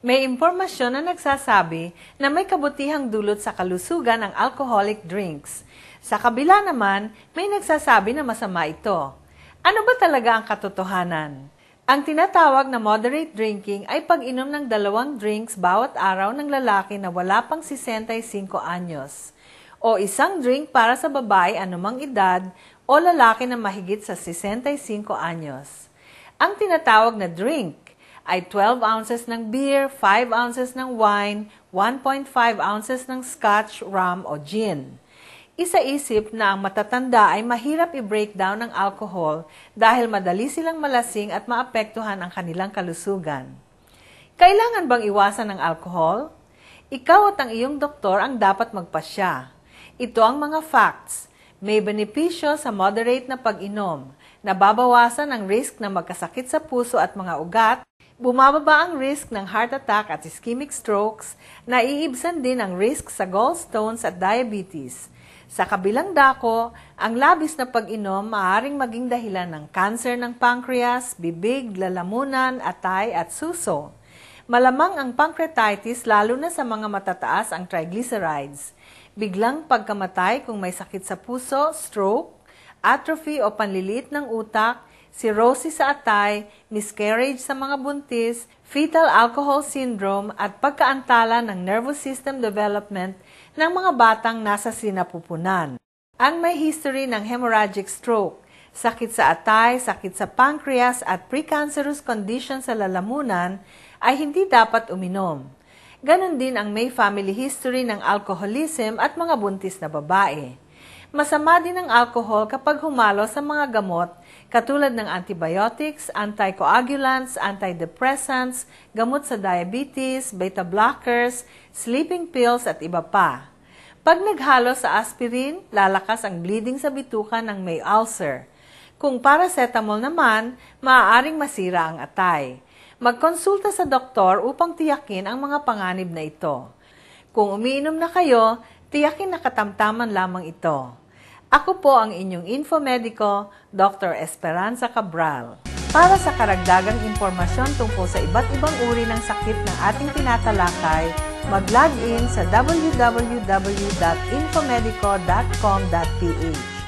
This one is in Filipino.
May impormasyon na nagsasabi na may kabutihang dulot sa kalusugan ang alcoholic drinks. Sa kabila naman, may nagsasabi na masama ito. Ano ba talaga ang katotohanan? Ang tinatawag na moderate drinking ay pag-inom ng dalawang drinks bawat araw ng lalaki na wala pang 65 anyos o isang drink para sa babae anumang edad o lalaki na mahigit sa 65 anyos. Ang tinatawag na drink ay 12 ounces ng beer, 5 ounces ng wine, 1.5 ounces ng scotch, rum o gin. Isaisip na ang matatanda ay mahirap i-breakdown ng alcohol dahil madali silang malasing at maapektuhan ang kanilang kalusugan. Kailangan bang iwasan ng alcohol? Ikaw at ang iyong doktor ang dapat magpasya. Ito ang mga facts. May benepisyo sa moderate na pag-inom, nababawasan ang risk na magkasakit sa puso at mga ugat, Bumababa ang risk ng heart attack at ischemic strokes, naiibsan din ang risk sa gallstones at diabetes. Sa kabilang dako, ang labis na pag-inom maaaring maging dahilan ng cancer ng pancreas, bibig, lalamunan, atay at suso. Malamang ang pancreatitis lalo na sa mga matataas ang triglycerides. Biglang pagkamatay kung may sakit sa puso, stroke, atrophy o panlilit ng utak, cirrhosis sa atay, miscarriage sa mga buntis, fetal alcohol syndrome at pagkaantala ng nervous system development ng mga batang nasa sinapupunan. Ang may history ng hemorrhagic stroke, sakit sa atay, sakit sa pancreas at precancerous condition sa lalamunan ay hindi dapat uminom. Ganon din ang may family history ng alcoholism at mga buntis na babae. Masama din ang alcohol kapag humalo sa mga gamot katulad ng antibiotics, anticoagulants, antidepressants, gamot sa diabetes, beta blockers, sleeping pills at iba pa. Pag naghalo sa aspirin, lalakas ang bleeding sa bituka ng may ulcer. Kung paracetamol naman, maaaring masira ang atay. Magkonsulta sa doktor upang tiyakin ang mga panganib na ito. Kung umiinom na kayo, tiyakin na katamtaman lamang ito. Ako po ang inyong infomedico, Dr. Esperanza Cabral. Para sa karagdagang impormasyon tungkol sa iba't ibang uri ng sakit na ating tinatalakay, mag-log in sa www.infomedico.com.ph.